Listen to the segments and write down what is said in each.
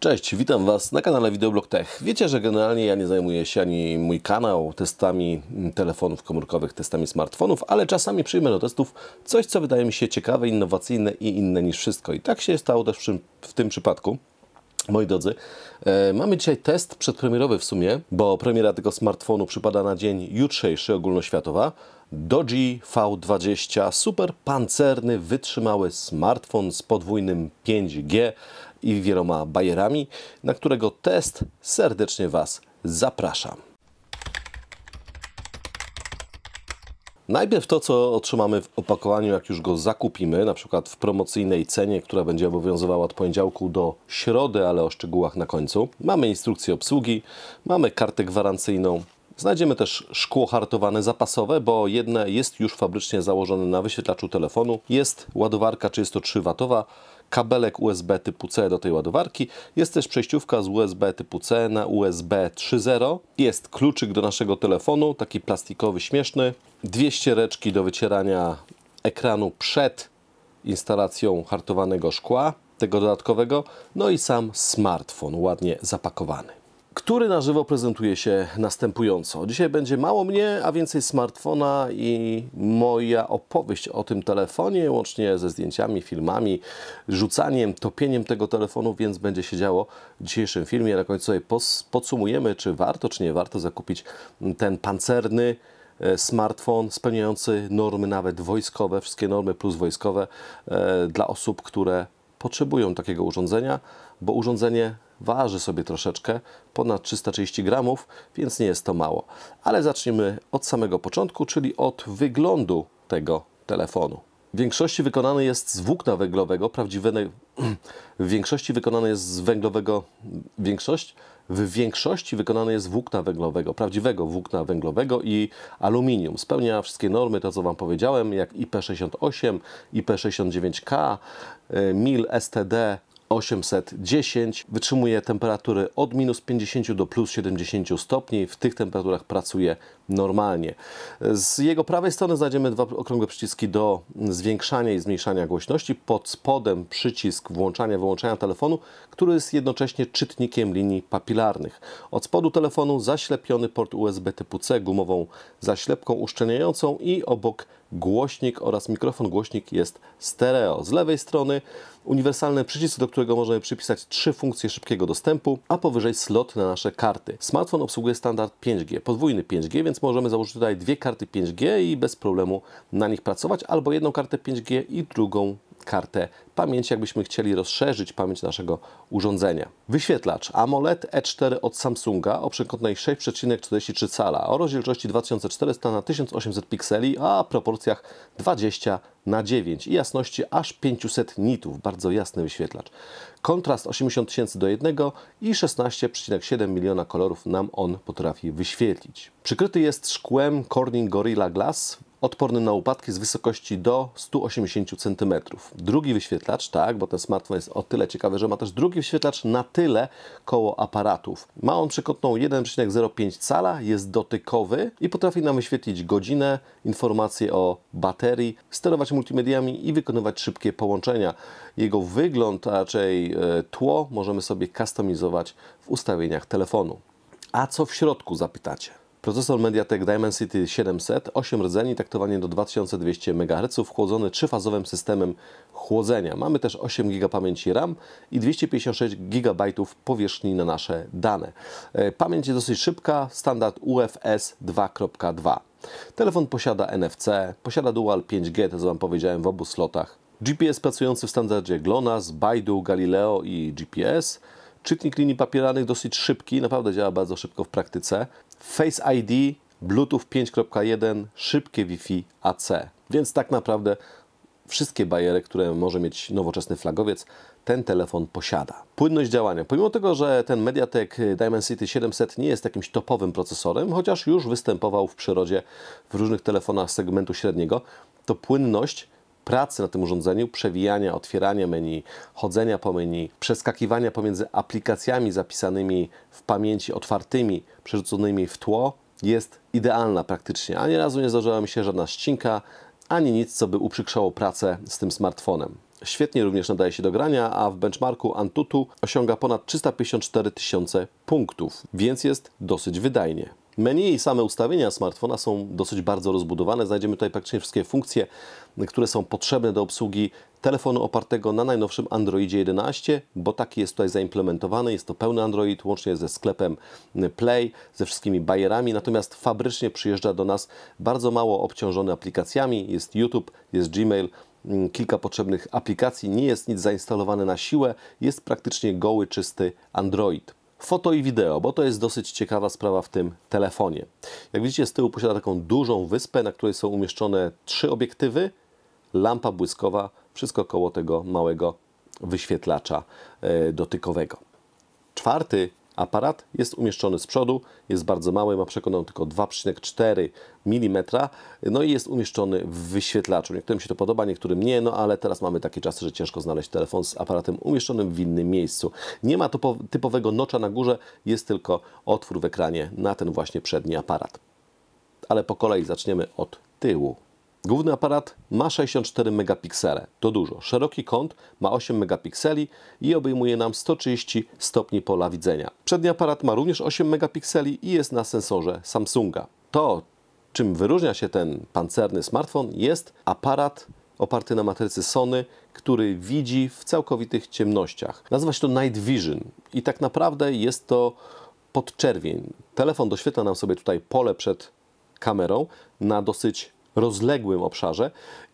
Cześć, witam Was na kanale Videoblog Tech. Wiecie, że generalnie ja nie zajmuję się ani mój kanał testami telefonów komórkowych, testami smartfonów, ale czasami przyjmę do testów coś, co wydaje mi się ciekawe, innowacyjne i inne niż wszystko. I tak się stało też w tym przypadku. Moi drodzy, e, mamy dzisiaj test przedpremierowy w sumie, bo premiera tego smartfonu przypada na dzień jutrzejszy ogólnoświatowa. Doji V20 super pancerny, wytrzymały smartfon z podwójnym 5G i wieloma bajerami, na którego test serdecznie Was zapraszam. Najpierw to, co otrzymamy w opakowaniu, jak już go zakupimy, na przykład w promocyjnej cenie, która będzie obowiązywała od poniedziałku do środy, ale o szczegółach na końcu. Mamy instrukcję obsługi, mamy kartę gwarancyjną, Znajdziemy też szkło hartowane zapasowe, bo jedne jest już fabrycznie założone na wyświetlaczu telefonu. Jest ładowarka 33W kabelek USB typu C do tej ładowarki. Jest też przejściówka z USB typu C na USB 3.0. Jest kluczyk do naszego telefonu, taki plastikowy, śmieszny. Dwie ściereczki do wycierania ekranu przed instalacją hartowanego szkła, tego dodatkowego. No i sam smartfon ładnie zapakowany który na żywo prezentuje się następująco. Dzisiaj będzie mało mnie, a więcej smartfona i moja opowieść o tym telefonie, łącznie ze zdjęciami, filmami, rzucaniem, topieniem tego telefonu, więc będzie się działo w dzisiejszym filmie. Na końcu sobie podsumujemy, czy warto, czy nie warto zakupić ten pancerny e, smartfon spełniający normy nawet wojskowe, wszystkie normy plus wojskowe e, dla osób, które potrzebują takiego urządzenia, bo urządzenie waży sobie troszeczkę, ponad 330 gramów, więc nie jest to mało. Ale zacznijmy od samego początku, czyli od wyglądu tego telefonu. W większości wykonany jest z włókna węglowego, prawdziwego, w większości wykonany jest z węglowego, większość w większości wykonany jest włókna węglowego, prawdziwego włókna węglowego i aluminium. Spełnia wszystkie normy, to co Wam powiedziałem, jak IP68, IP69K, y, MIL STD 810. Wytrzymuje temperatury od minus 50 do plus 70 stopni. W tych temperaturach pracuje normalnie. Z jego prawej strony znajdziemy dwa okrągłe przyciski do zwiększania i zmniejszania głośności. Pod spodem przycisk włączania, wyłączania telefonu, który jest jednocześnie czytnikiem linii papilarnych. Od spodu telefonu zaślepiony port USB typu C gumową zaślepką uszczelniającą i obok głośnik oraz mikrofon głośnik jest stereo. Z lewej strony uniwersalny przycisk, do którego możemy przypisać trzy funkcje szybkiego dostępu, a powyżej slot na nasze karty. Smartfon obsługuje standard 5G, podwójny 5G, więc możemy założyć tutaj dwie karty 5G i bez problemu na nich pracować, albo jedną kartę 5G i drugą kartę pamięci, jakbyśmy chcieli rozszerzyć pamięć naszego urządzenia. Wyświetlacz AMOLED E4 od Samsunga o przekątnej 6,43 cala o rozdzielczości 2400 na 1800 pikseli, a proporcjach 20 na 9 i jasności aż 500 nitów, bardzo jasny wyświetlacz. Kontrast 80 tysięcy do 1 i 16,7 miliona kolorów nam on potrafi wyświetlić. Przykryty jest szkłem Corning Gorilla Glass odpornym na upadki z wysokości do 180 cm. Drugi wyświetlacz, tak, bo ten smartfon jest o tyle ciekawy, że ma też drugi wyświetlacz na tyle koło aparatów. Ma on przekątną 1,05 cala, jest dotykowy i potrafi nam wyświetlić godzinę, informacje o baterii, sterować multimediami i wykonywać szybkie połączenia. Jego wygląd, a raczej e, tło, możemy sobie kustomizować w ustawieniach telefonu. A co w środku, zapytacie? Procesor Mediatek Dimensity 700, 8 rdzeni, taktowanie do 2200 MHz, chłodzony trzyfazowym systemem chłodzenia. Mamy też 8 GB pamięci RAM i 256 GB powierzchni na nasze dane. E, pamięć jest dosyć szybka, standard UFS 2.2. Telefon posiada NFC, posiada Dual 5G, to co Wam powiedziałem w obu slotach. GPS pracujący w standardzie GLONASS, Baidu, Galileo i GPS. Czytnik linii papieranych, dosyć szybki, naprawdę działa bardzo szybko w praktyce. Face ID, Bluetooth 5.1, szybkie Wi-Fi AC. Więc tak naprawdę wszystkie bariery, które może mieć nowoczesny flagowiec, ten telefon posiada. Płynność działania. Pomimo tego, że ten Mediatek Dimensity 700 nie jest jakimś topowym procesorem, chociaż już występował w przyrodzie w różnych telefonach segmentu średniego, to płynność pracy na tym urządzeniu, przewijania, otwierania menu, chodzenia po menu, przeskakiwania pomiędzy aplikacjami zapisanymi w pamięci, otwartymi, przerzuconymi w tło, jest idealna praktycznie. Ani razu nie zdarzyła mi się żadna ścinka, ani nic, co by uprzykrzało pracę z tym smartfonem. Świetnie również nadaje się do grania, a w benchmarku Antutu osiąga ponad 354 tysiące punktów, więc jest dosyć wydajnie. Menu i same ustawienia smartfona są dosyć bardzo rozbudowane. Znajdziemy tutaj praktycznie wszystkie funkcje, które są potrzebne do obsługi telefonu opartego na najnowszym Androidzie 11, bo taki jest tutaj zaimplementowany. Jest to pełny Android, łącznie ze sklepem Play, ze wszystkimi bajerami. Natomiast fabrycznie przyjeżdża do nas bardzo mało obciążony aplikacjami. Jest YouTube, jest Gmail, mm, kilka potrzebnych aplikacji. Nie jest nic zainstalowane na siłę. Jest praktycznie goły, czysty Android foto i wideo, bo to jest dosyć ciekawa sprawa w tym telefonie. Jak widzicie, z tyłu posiada taką dużą wyspę, na której są umieszczone trzy obiektywy, lampa błyskowa, wszystko koło tego małego wyświetlacza e, dotykowego. Czwarty Aparat jest umieszczony z przodu, jest bardzo mały, ma przekonaną tylko 2,4 mm, no i jest umieszczony w wyświetlaczu. Niektórym się to podoba, niektórym nie, no ale teraz mamy takie czasy, że ciężko znaleźć telefon z aparatem umieszczonym w innym miejscu. Nie ma typowego nocza na górze, jest tylko otwór w ekranie na ten właśnie przedni aparat. Ale po kolei zaczniemy od tyłu. Główny aparat ma 64 megapiksele, to dużo. Szeroki kąt ma 8 megapikseli i obejmuje nam 130 stopni pola widzenia. Przedni aparat ma również 8 megapikseli i jest na sensorze Samsunga. To, czym wyróżnia się ten pancerny smartfon, jest aparat oparty na matrycy Sony, który widzi w całkowitych ciemnościach. Nazywa się to Night Vision i tak naprawdę jest to podczerwień. Telefon doświetla nam sobie tutaj pole przed kamerą na dosyć rozległym obszarze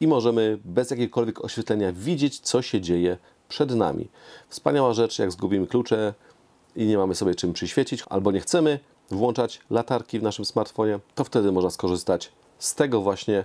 i możemy bez jakiegokolwiek oświetlenia widzieć, co się dzieje przed nami. Wspaniała rzecz, jak zgubimy klucze i nie mamy sobie czym przyświecić, albo nie chcemy włączać latarki w naszym smartfonie, to wtedy można skorzystać z tego właśnie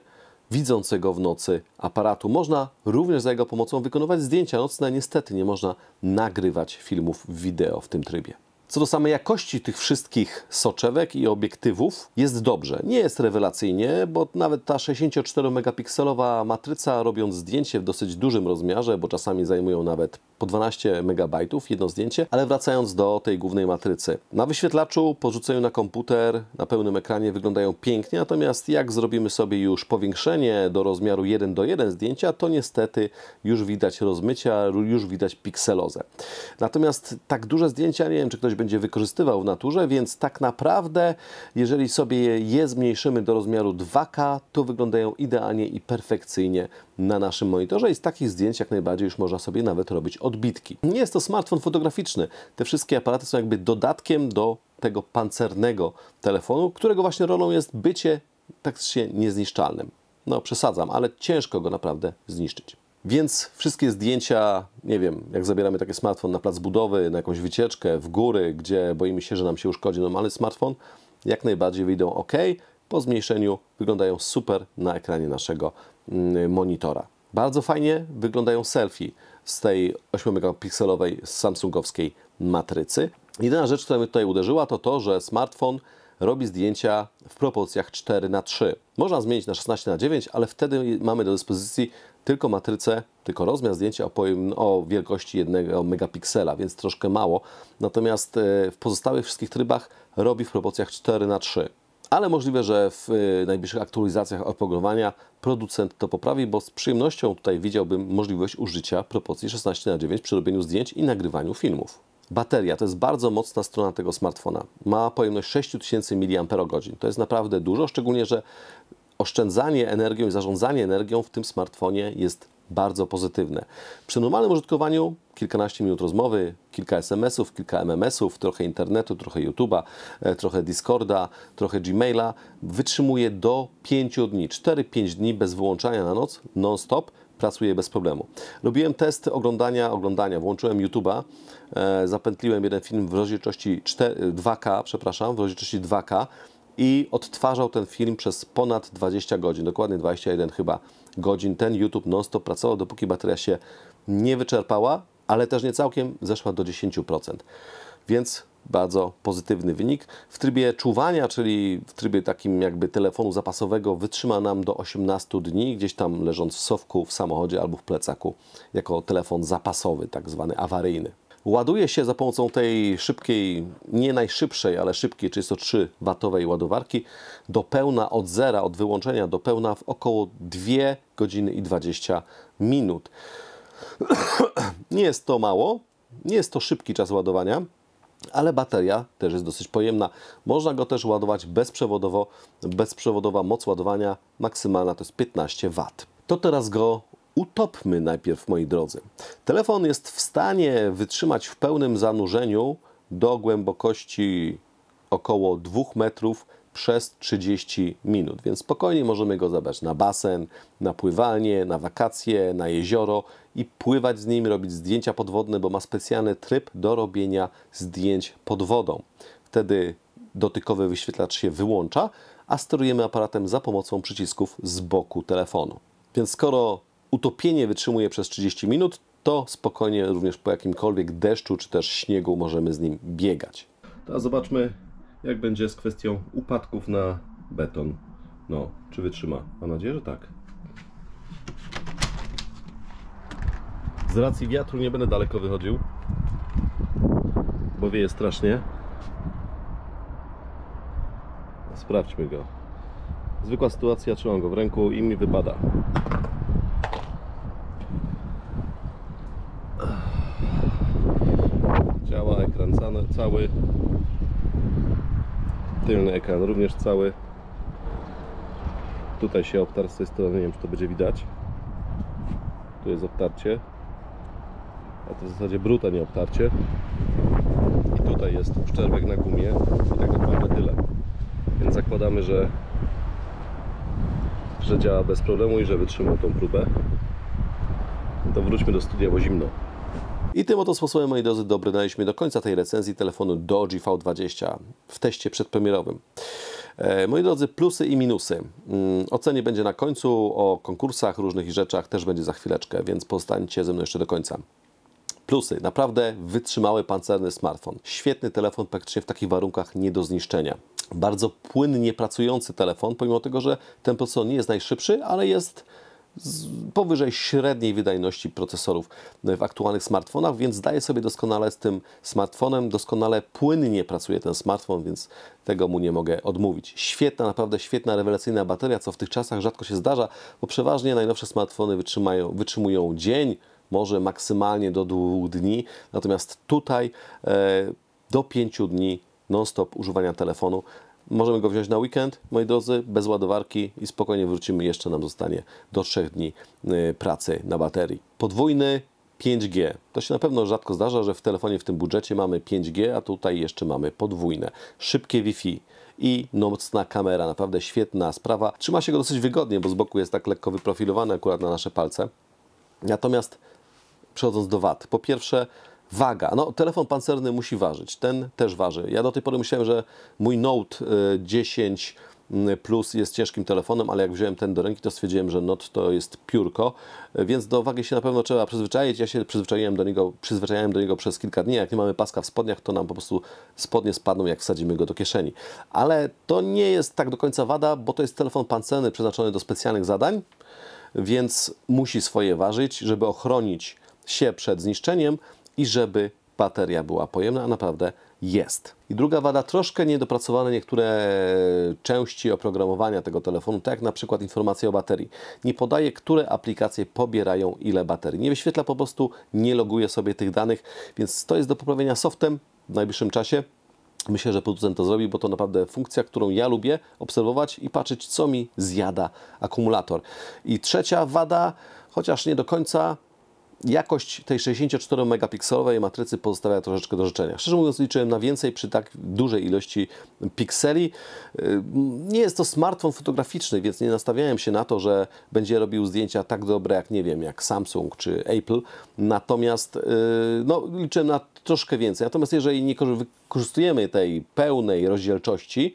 widzącego w nocy aparatu. Można również za jego pomocą wykonywać zdjęcia nocne, niestety nie można nagrywać filmów wideo w tym trybie. Co do samej jakości tych wszystkich soczewek i obiektywów jest dobrze. Nie jest rewelacyjnie, bo nawet ta 64-megapikselowa matryca robiąc zdjęcie w dosyć dużym rozmiarze, bo czasami zajmują nawet po 12 megabajtów jedno zdjęcie, ale wracając do tej głównej matrycy. Na wyświetlaczu po na komputer na pełnym ekranie wyglądają pięknie, natomiast jak zrobimy sobie już powiększenie do rozmiaru 1 do 1 zdjęcia, to niestety już widać rozmycia, już widać pikselozę. Natomiast tak duże zdjęcia, nie wiem czy ktoś by będzie wykorzystywał w naturze, więc tak naprawdę, jeżeli sobie je zmniejszymy do rozmiaru 2K, to wyglądają idealnie i perfekcyjnie na naszym monitorze i z takich zdjęć jak najbardziej już można sobie nawet robić odbitki. Nie jest to smartfon fotograficzny. Te wszystkie aparaty są jakby dodatkiem do tego pancernego telefonu, którego właśnie rolą jest bycie tak się niezniszczalnym. No przesadzam, ale ciężko go naprawdę zniszczyć. Więc wszystkie zdjęcia, nie wiem, jak zabieramy taki smartfon na plac budowy, na jakąś wycieczkę, w góry, gdzie boimy się, że nam się uszkodzi normalny smartfon, jak najbardziej wyjdą ok. Po zmniejszeniu wyglądają super na ekranie naszego mm, monitora. Bardzo fajnie wyglądają selfie z tej 8-megapikselowej samsungowskiej matrycy. Jedyna rzecz, która mnie tutaj uderzyła, to to, że smartfon robi zdjęcia w proporcjach 4 na 3. Można zmienić na 16 na 9, ale wtedy mamy do dyspozycji tylko matrycę, tylko rozmiar zdjęcia o, wielkości jednego megapiksela, więc troszkę mało. Natomiast e, w pozostałych wszystkich trybach robi w proporcjach 4 na 3 ale możliwe, że w e, najbliższych aktualizacjach oprogramowania producent to poprawi, bo z przyjemnością tutaj widziałbym możliwość użycia proporcji 16 na 9 przy robieniu zdjęć i nagrywaniu filmów. Bateria to jest bardzo mocna strona tego smartfona. Ma pojemność 6000 mAh. To jest naprawdę dużo, szczególnie, że oszczędzanie energią i zarządzanie energią w tym smartfonie jest bardzo pozytywne. Przy normalnym użytkowaniu kilkanaście minut rozmowy, kilka SMS-ów, kilka MMS-ów, trochę internetu, trochę YouTube'a, e, trochę Discorda, trochę Gmaila wytrzymuje do 5 dni, 4-5 dni bez wyłączania na noc, non-stop pracuje bez problemu. Robiłem test oglądania, oglądania, włączyłem YouTube'a, e, zapętliłem jeden film w rozdzielczości 4, 2K, przepraszam, w rozdzielczości 2K, i odtwarzał ten film przez ponad 20 godzin, dokładnie 21 chyba godzin. Ten YouTube non-stop pracował, dopóki bateria się nie wyczerpała, ale też nie całkiem zeszła do 10%. Więc bardzo pozytywny wynik. W trybie czuwania, czyli w trybie takim jakby telefonu zapasowego, wytrzyma nam do 18 dni, gdzieś tam leżąc w sowku, w samochodzie albo w plecaku, jako telefon zapasowy, tak zwany awaryjny. Ładuje się za pomocą tej szybkiej, nie najszybszej, ale szybkiej 33-watowej ładowarki do pełna od zera, od wyłączenia do pełna w około 2 godziny i 20 minut. nie jest to mało, nie jest to szybki czas ładowania, ale bateria też jest dosyć pojemna. Można go też ładować bezprzewodowo. Bezprzewodowa moc ładowania maksymalna to jest 15 W. To teraz go utopmy najpierw, moi drodzy. Telefon jest w stanie wytrzymać w pełnym zanurzeniu do głębokości około 2 metrów przez 30 minut, więc spokojnie możemy go zabrać na basen, na pływanie, na wakacje, na jezioro i pływać z nim, robić zdjęcia podwodne, bo ma specjalny tryb do robienia zdjęć pod wodą. Wtedy dotykowy wyświetlacz się wyłącza, a sterujemy aparatem za pomocą przycisków z boku telefonu. Więc skoro utopienie wytrzymuje przez 30 minut, to spokojnie również po jakimkolwiek deszczu czy też śniegu możemy z nim biegać. A zobaczmy, jak będzie z kwestią upadków na beton. No, czy wytrzyma? Mam nadzieję, że tak. Z racji wiatru nie będę daleko wychodził, bo wieje strasznie. No, sprawdźmy go. Zwykła sytuacja, trzymam go w ręku i mi wypada. ekran cały. Tylny ekran również cały. Tutaj się obtarł z tej strony, nie wiem czy to będzie widać. Tu jest obtarcie. A to w zasadzie bruta, nie obtarcie. I tutaj jest uszczerbek na gumie. I tak naprawdę tyle. Więc zakładamy, że że działa bez problemu i że wytrzymał tą próbę. To wróćmy do studia, bo zimno. I tym oto sposobem, moi drodzy, dobrnęliśmy do końca tej recenzji telefonu Doge v 20 w teście przedpremierowym. E, moi drodzy, plusy i minusy. Mm, Ocenie będzie na końcu, o konkursach, różnych rzeczach też będzie za chwileczkę, więc pozostańcie ze mną jeszcze do końca. Plusy. Naprawdę wytrzymały pancerny smartfon. Świetny telefon praktycznie w takich warunkach nie do zniszczenia. Bardzo płynnie pracujący telefon, pomimo tego, że ten procesor nie jest najszybszy, ale jest powyżej średniej wydajności procesorów w aktualnych smartfonach, więc daje sobie doskonale z tym smartfonem, doskonale płynnie pracuje ten smartfon, więc tego mu nie mogę odmówić. Świetna, naprawdę świetna, rewelacyjna bateria, co w tych czasach rzadko się zdarza, bo przeważnie najnowsze smartfony wytrzymają, wytrzymują dzień, może maksymalnie do dwóch dni, natomiast tutaj e, do pięciu dni non-stop używania telefonu Możemy go wziąć na weekend, moi drodzy, bez ładowarki i spokojnie wrócimy. Jeszcze nam zostanie do 3 dni y, pracy na baterii. Podwójny 5G. To się na pewno rzadko zdarza, że w telefonie w tym budżecie mamy 5G, a tutaj jeszcze mamy podwójne. Szybkie Wi-Fi i nocna kamera. Naprawdę świetna sprawa. Trzyma się go dosyć wygodnie, bo z boku jest tak lekko wyprofilowane akurat na nasze palce. Natomiast przechodząc do wad. Po pierwsze, Waga. No, telefon pancerny musi ważyć. Ten też waży. Ja do tej pory myślałem, że mój Note 10 y, y, Plus jest ciężkim telefonem, ale jak wziąłem ten do ręki, to stwierdziłem, że Note to jest piórko, y, więc do wagi się na pewno trzeba przyzwyczaić. Ja się przyzwyczaiłem do niego, przyzwyczaiłem do niego przez kilka dni. Jak nie mamy paska w spodniach, to nam po prostu spodnie spadną, jak wsadzimy go do kieszeni. Ale to nie jest tak do końca wada, bo to jest telefon pancerny przeznaczony do specjalnych zadań, więc musi swoje ważyć, żeby ochronić się przed zniszczeniem, i żeby bateria była pojemna, a naprawdę jest. I druga wada, troszkę niedopracowane niektóre części oprogramowania tego telefonu, tak jak na przykład informacje o baterii. Nie podaje, które aplikacje pobierają ile baterii. Nie wyświetla po prostu, nie loguje sobie tych danych, więc to jest do poprawienia softem w najbliższym czasie. Myślę, że producent to zrobi, bo to naprawdę funkcja, którą ja lubię obserwować i patrzeć, co mi zjada akumulator. I trzecia wada, chociaż nie do końca, jakość tej 64-megapikselowej matrycy pozostawia troszeczkę do życzenia. Szczerze mówiąc liczyłem na więcej przy tak dużej ilości pikseli. Y, nie jest to smartfon fotograficzny, więc nie nastawiałem się na to, że będzie robił zdjęcia tak dobre jak, nie wiem, jak Samsung czy Apple. Natomiast y, no, liczyłem na troszkę więcej. Natomiast jeżeli nie wykorzystujemy tej pełnej rozdzielczości,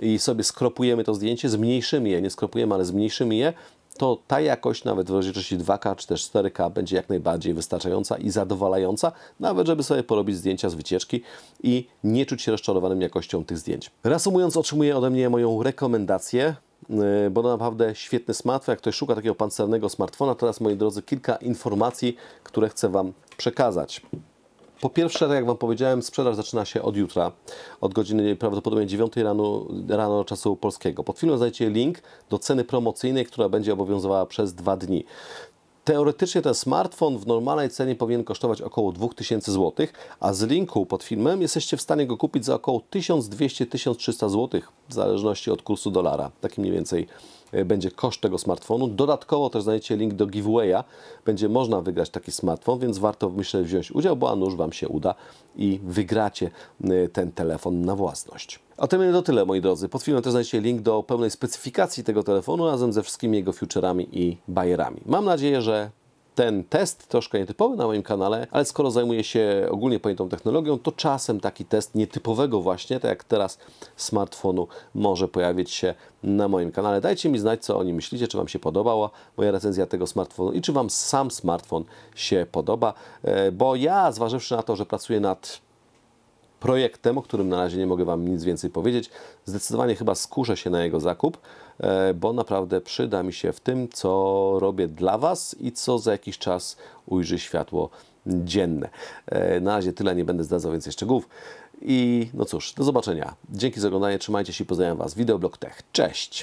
i sobie skropujemy to zdjęcie, zmniejszymy je, nie skropujemy, ale zmniejszymy je, to ta jakość nawet w rozdzielczości 2K czy też 4K będzie jak najbardziej wystarczająca i zadowalająca, nawet żeby sobie porobić zdjęcia z wycieczki i nie czuć się rozczarowanym jakością tych zdjęć. Reasumując, otrzymuje ode mnie moją rekomendację y, bo naprawdę świetny smartfon. Jak ktoś szuka takiego pancernego smartfona, teraz moi drodzy, kilka informacji, które chcę Wam przekazać. Po pierwsze, tak jak Wam powiedziałem, sprzedaż zaczyna się od jutra, od godziny prawdopodobnie 9 rano, rano czasu polskiego. Pod filmem znajdziecie link do ceny promocyjnej, która będzie obowiązywała przez dwa dni. Teoretycznie ten smartfon w normalnej cenie powinien kosztować około 2000 zł, a z linku pod filmem jesteście w stanie go kupić za około 1200-1300 zł, w zależności od kursu dolara. takim mniej więcej E, będzie koszt tego smartfonu. Dodatkowo też znajdziecie link do giveawaya. Będzie można wygrać taki smartfon, więc warto myślę wziąć udział, bo a nuż Wam się uda i wygracie e, ten telefon na własność. A tym to tyle, moi drodzy. Pod filmem też znajdziecie link do pełnej specyfikacji tego telefonu razem ze wszystkimi jego futurami i bajerami. Mam nadzieję, że ten test, troszkę nietypowy na moim kanale, ale skoro zajmuję się ogólnie pojętą technologią, to czasem taki test nietypowego właśnie, tak jak teraz smartfonu, może pojawić się na moim kanale. Dajcie mi znać, co o nim myślicie, czy Wam się podobała moja recenzja tego smartfonu i czy Wam sam smartfon się podoba, e, bo ja, zważywszy na to, że pracuję nad projektem, o którym na razie nie mogę Wam nic więcej powiedzieć. Zdecydowanie chyba skuszę się na jego zakup, e, bo naprawdę przyda mi się w tym, co robię dla Was i co za jakiś czas ujrzy światło dzienne. E, na razie tyle, nie będę zdradzał więcej szczegółów. I no cóż, do zobaczenia. Dzięki za oglądanie, trzymajcie się i pozdrawiam Was. Wideoblog Tech. Cześć!